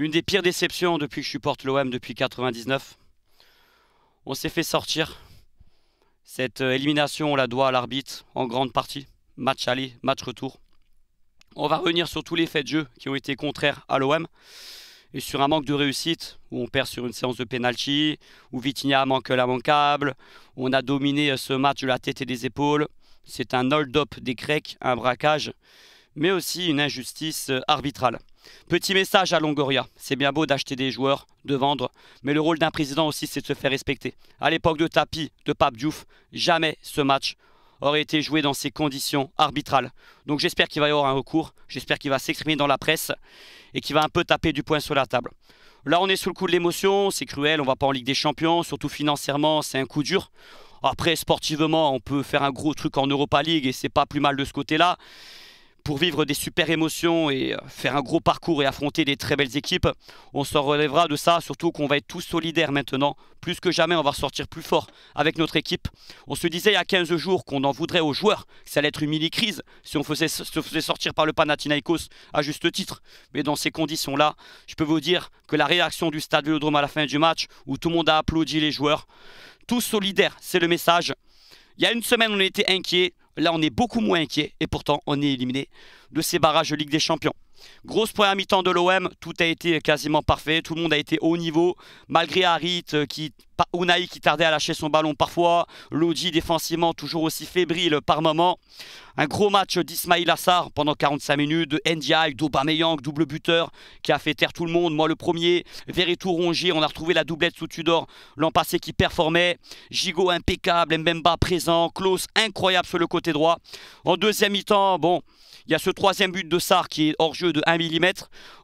Une des pires déceptions depuis que je supporte l'OM depuis 99. On s'est fait sortir. Cette euh, élimination, on la doit à l'arbitre en grande partie. Match aller, match retour. On va revenir sur tous les faits de jeu qui ont été contraires à l'OM et sur un manque de réussite où on perd sur une séance de pénalty, où Vitinha manque l'immanquable, on a dominé euh, ce match de la tête et des épaules. C'est un hold-up des Grecs, un braquage, mais aussi une injustice euh, arbitrale. Petit message à Longoria, c'est bien beau d'acheter des joueurs, de vendre, mais le rôle d'un président aussi c'est de se faire respecter. À l'époque de Tapi, de Pape Diouf, jamais ce match aurait été joué dans ces conditions arbitrales. Donc j'espère qu'il va y avoir un recours, j'espère qu'il va s'exprimer dans la presse et qu'il va un peu taper du poing sur la table. Là on est sous le coup de l'émotion, c'est cruel, on va pas en Ligue des Champions, surtout financièrement c'est un coup dur. Après sportivement on peut faire un gros truc en Europa League et c'est pas plus mal de ce côté-là pour vivre des super émotions et euh, faire un gros parcours et affronter des très belles équipes. On s'en relèvera de ça, surtout qu'on va être tous solidaires maintenant. Plus que jamais, on va ressortir plus fort avec notre équipe. On se disait il y a 15 jours qu'on en voudrait aux joueurs, que ça allait être une mini-crise si on faisait, se faisait sortir par le Panathinaikos à juste titre. Mais dans ces conditions-là, je peux vous dire que la réaction du stade Vélodrome à la fin du match, où tout le monde a applaudi les joueurs, tous solidaires, c'est le message. Il y a une semaine, on était inquiets. Là, on est beaucoup moins inquiet et pourtant, on est éliminé de ces barrages de Ligue des Champions. Grosse première mi-temps de l'OM, tout a été quasiment parfait, tout le monde a été haut niveau, malgré Harit, euh, qui, Unai qui tardait à lâcher son ballon parfois, Lodi défensivement toujours aussi fébrile par moment. Un gros match d'Ismail Assar pendant 45 minutes, de Ndiaye, d'Obameyang, double buteur, qui a fait taire tout le monde. Moi le premier, Veretout rongé, on a retrouvé la doublette sous Tudor l'an passé qui performait. Gigot impeccable, Mbemba présent, Klaus incroyable sur le côté droit. En deuxième mi-temps, bon... Il y a ce troisième but de Sar qui est hors-jeu de 1 mm.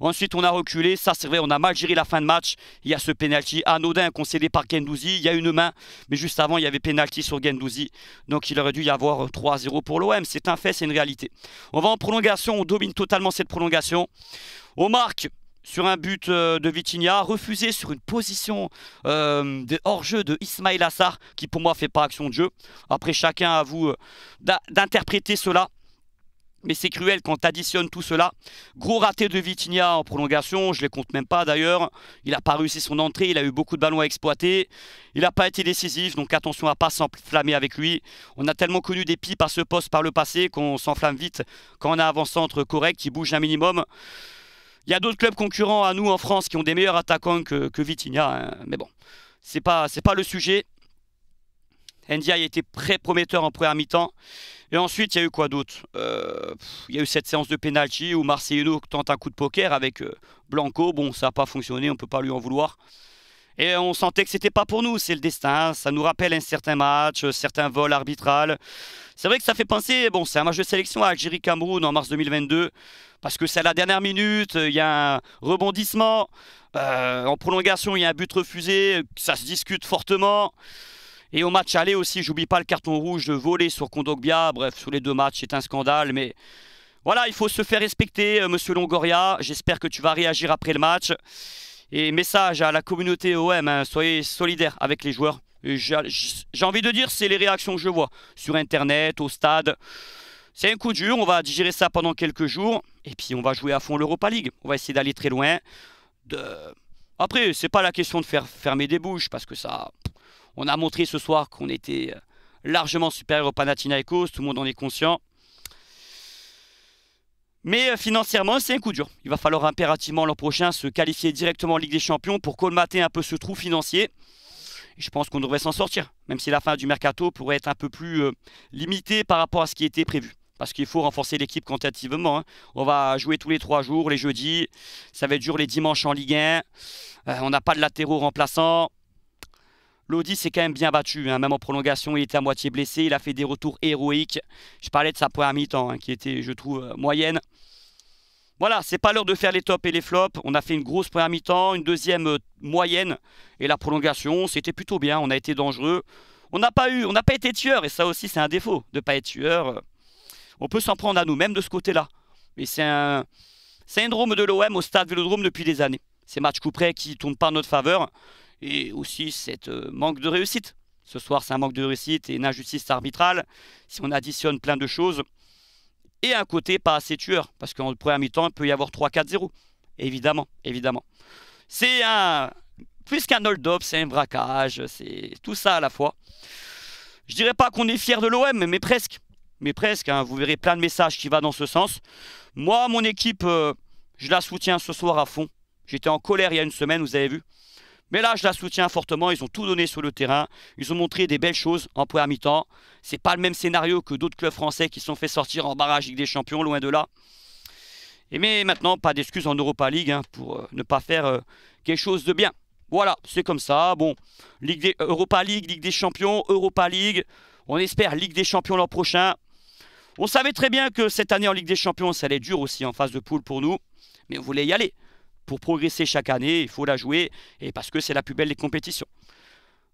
Ensuite, on a reculé. Ça, c'est vrai, on a mal géré la fin de match. Il y a ce penalty anodin concédé par Gendouzi. Il y a une main, mais juste avant, il y avait penalty sur Gendouzi. Donc, il aurait dû y avoir 3-0 pour l'OM. C'est un fait, c'est une réalité. On va en prolongation. On domine totalement cette prolongation. On marque sur un but euh, de Vitinha, refusé sur une position euh, hors-jeu de Ismail Assar, qui pour moi fait pas action de jeu. Après, chacun à vous euh, d'interpréter cela mais c'est cruel quand tu additionnes tout cela. Gros raté de Vitinha en prolongation, je ne les compte même pas d'ailleurs. Il n'a pas réussi son entrée, il a eu beaucoup de ballons à exploiter. Il n'a pas été décisif, donc attention à ne pas s'enflammer avec lui. On a tellement connu des pipes à ce poste par le passé qu'on s'enflamme vite quand on a avant-centre correct, qui bouge un minimum. Il y a d'autres clubs concurrents à nous en France qui ont des meilleurs attaquants que, que Vitinha, hein. mais bon, ce n'est pas le sujet. Ndiaye a été très prometteur en première mi-temps. Et ensuite, il y a eu quoi d'autre euh, Il y a eu cette séance de pénalty où Marcelino tente un coup de poker avec euh, Blanco. Bon, ça n'a pas fonctionné, on ne peut pas lui en vouloir. Et on sentait que c'était pas pour nous, c'est le destin. Ça nous rappelle un certain match, euh, certains vols arbitraux. C'est vrai que ça fait penser, bon, c'est un match de sélection Algérie-Cameroun en mars 2022, parce que c'est à la dernière minute, il y a un rebondissement. en prolongation, il y a un but refusé, ça se discute fortement. Et au match aller aussi, j'oublie pas le carton rouge de voler sur Kondogbia. Bref, sur les deux matchs, c'est un scandale, mais voilà, il faut se faire respecter, euh, monsieur Longoria. J'espère que tu vas réagir après le match. Et message à la communauté OM, hein, soyez solidaires avec les joueurs. J'ai envie de dire, c'est les réactions que je vois sur Internet, au stade. C'est un coup dur, on va digérer ça pendant quelques jours. Et puis on va jouer à fond l'Europa League. On va essayer d'aller très loin. De... Après, c'est pas la question de faire fermer des bouches, parce que ça... On a montré ce soir qu'on était euh, largement supérieur au Panathinaikos, tout le monde en est conscient. Mais euh, financièrement, c'est un coup dur. Il va falloir impérativement l'an prochain se qualifier directement en Ligue des Champions pour colmater un peu ce trou financier. je pense qu'on devrait s'en sortir, même si la fin du mercato pourrait être un peu plus euh, limitée par rapport à ce qui était prévu. Parce qu'il faut renforcer l'équipe quantitativement. Hein. On va jouer tous les trois jours, les jeudis. Ça va être dur les dimanches en Ligue 1. on n'a pas de latéraux remplaçants. Lodi s'est quand même bien battu, hein, même en prolongation, il était à moitié blessé, il a fait des retours héroïques. Je parlais de sa première mi-temps, hein, qui était, je trouve, euh, moyenne. Voilà, c'est pas l'heure de faire les tops et les flops. On a fait une grosse première mi-temps, une deuxième euh, moyenne, et la prolongation, c'était plutôt bien, on a été dangereux. On n'a pas eu, on n'a pas été tueur, et ça aussi c'est un défaut de pas être tueur. On peut s'en prendre à nous, mêmes de ce côté-là. Mais c'est un syndrome de l'OM au stade Vélodrome depuis des années. Ces matchs coup près qui tournent pas en notre faveur et aussi cette euh, manque de réussite. Ce soir, c'est un manque de réussite et une injustice arbitrale. Si on additionne plein de choses, et un côté pas assez tueur, parce qu'en première mi-temps, il peut y avoir 3-4-0. Évidemment, évidemment. C'est un. Plus qu'un hold-up, c'est un braquage, c'est tout ça à la fois. Je dirais pas qu'on est fier de l'OM, mais presque. Mais presque, hein. vous verrez plein de messages qui vont dans ce sens. Moi, mon équipe, euh, je la soutiens ce soir à fond. J'étais en colère il y a une semaine, vous avez vu. Mais là, je la soutiens fortement. Ils ont tout donné sur le terrain. Ils ont montré des belles choses en première mi-temps. C'est pas le même scénario que d'autres clubs français qui se sont fait sortir en barrage Ligue des Champions, loin de là. Et mais maintenant, pas d'excuses en Europa League hein, pour euh, ne pas faire euh, quelque chose de bien. Voilà, c'est comme ça. Bon, Ligue des, euh, Europa League, Ligue des Champions, Europa League. On espère Ligue des Champions l'an prochain. On savait très bien que cette année en Ligue des Champions, ça allait être dur aussi en phase de poule pour nous. Mais on voulait y aller pour progresser chaque année, il faut la jouer, et parce que c'est la plus belle des compétitions.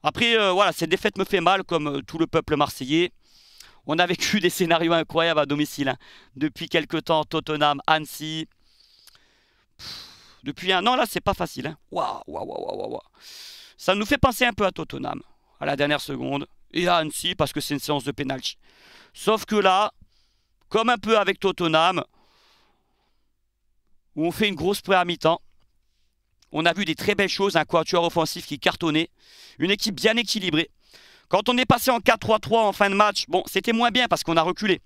Après, euh, voilà, cette défaite me fait mal, comme euh, tout le peuple marseillais. On a vécu des scénarios incroyables à domicile. Hein. Depuis quelques temps, Tottenham, Annecy. depuis un an, là, c'est pas facile. Hein. Waouh, waouh, waouh, waouh, waouh. Ça nous fait penser un peu à Tottenham, à la dernière seconde, et à Annecy, parce que c'est une séance de pénalty. Sauf que là, comme un peu avec Tottenham, où on fait une grosse à mi-temps. On a vu des très belles choses, un quatuor offensif qui cartonnait, une équipe bien équilibrée. Quand on est passé en 4-3-3 en fin de match, bon, c'était moins bien parce qu'on a reculé.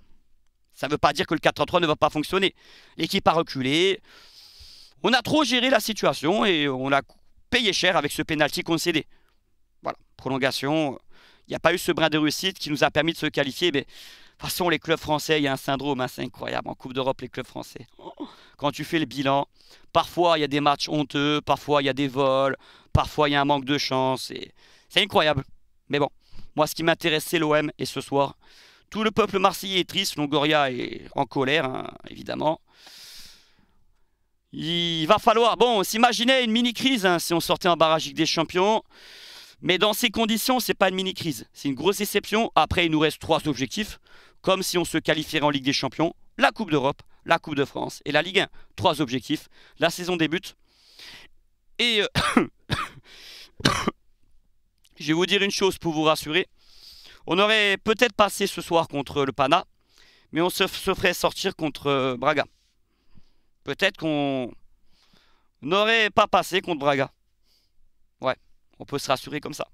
Ça ne veut pas dire que le 4-3-3 ne va pas fonctionner. L'équipe a reculé. On a trop géré la situation et on a payé cher avec ce pénalty concédé. Voilà, prolongation. Il n'y a pas eu ce brin de réussite qui nous a permis de se qualifier. Mais les clubs français, il y a un syndrome, c'est incroyable. En Coupe d'Europe, les clubs français. Quand tu fais le bilan, parfois il y a des matchs honteux, parfois il y a des vols, parfois il y a un manque de chance. Et... C'est incroyable. Mais bon, moi, ce qui m'intéresse, c'est l'OM. Et ce soir, tout le peuple marseillais est triste. Longoria est en colère, hein, évidemment. Il va falloir, bon, s'imaginer une mini-crise hein, si on sortait en barrage des champions. Mais dans ces conditions, c'est pas une mini-crise, c'est une grosse exception. Après, il nous reste trois objectifs, comme si on se qualifierait en Ligue des Champions, la Coupe d'Europe, la Coupe de France et la Ligue 1. Trois objectifs. La saison débute. Et euh, je vais vous dire une chose pour vous rassurer. On aurait peut-être passé ce soir contre le Pana, mais on se ferait sortir contre euh, Braga. Peut-être qu'on n'aurait pas passé contre Braga. Ouais. On peut se rassurer comme ça.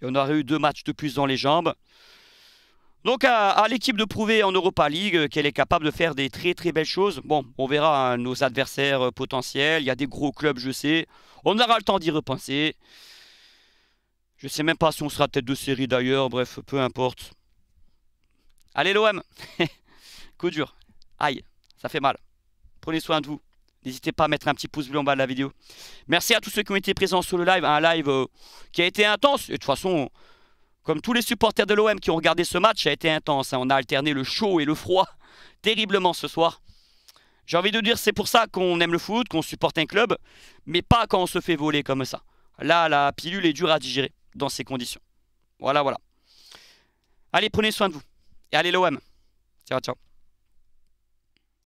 Et on aurait eu deux matchs de plus dans les jambes. Donc à, l'équipe de prouver en Europa League euh, qu'elle est capable de faire des très très belles choses. Bon, on verra hein, nos adversaires euh, potentiels. Il y a des gros clubs, je sais. On aura le temps d'y repenser. Je sais même pas si on sera tête de série d'ailleurs. Bref, peu importe. Allez l'OM Coup dur. Aïe, ça fait mal. Prenez soin de vous. N'hésitez pas à mettre un petit pouce bleu en bas de la vidéo. Merci à tous ceux qui ont été présents sur le live. Un live euh, qui a été intense. Et de toute façon, comme tous les supporters de l'OM qui ont regardé ce match, ça a été intense. Hein. On a alterné le chaud et le froid terriblement ce soir. J'ai envie de dire, c'est pour ça qu'on aime le foot, qu'on supporte un club, mais pas quand on se fait voler comme ça. Là, la pilule est dure à digérer dans ces conditions. Voilà, voilà. Allez, prenez soin de vous. Et allez l'OM. Ciao, ciao.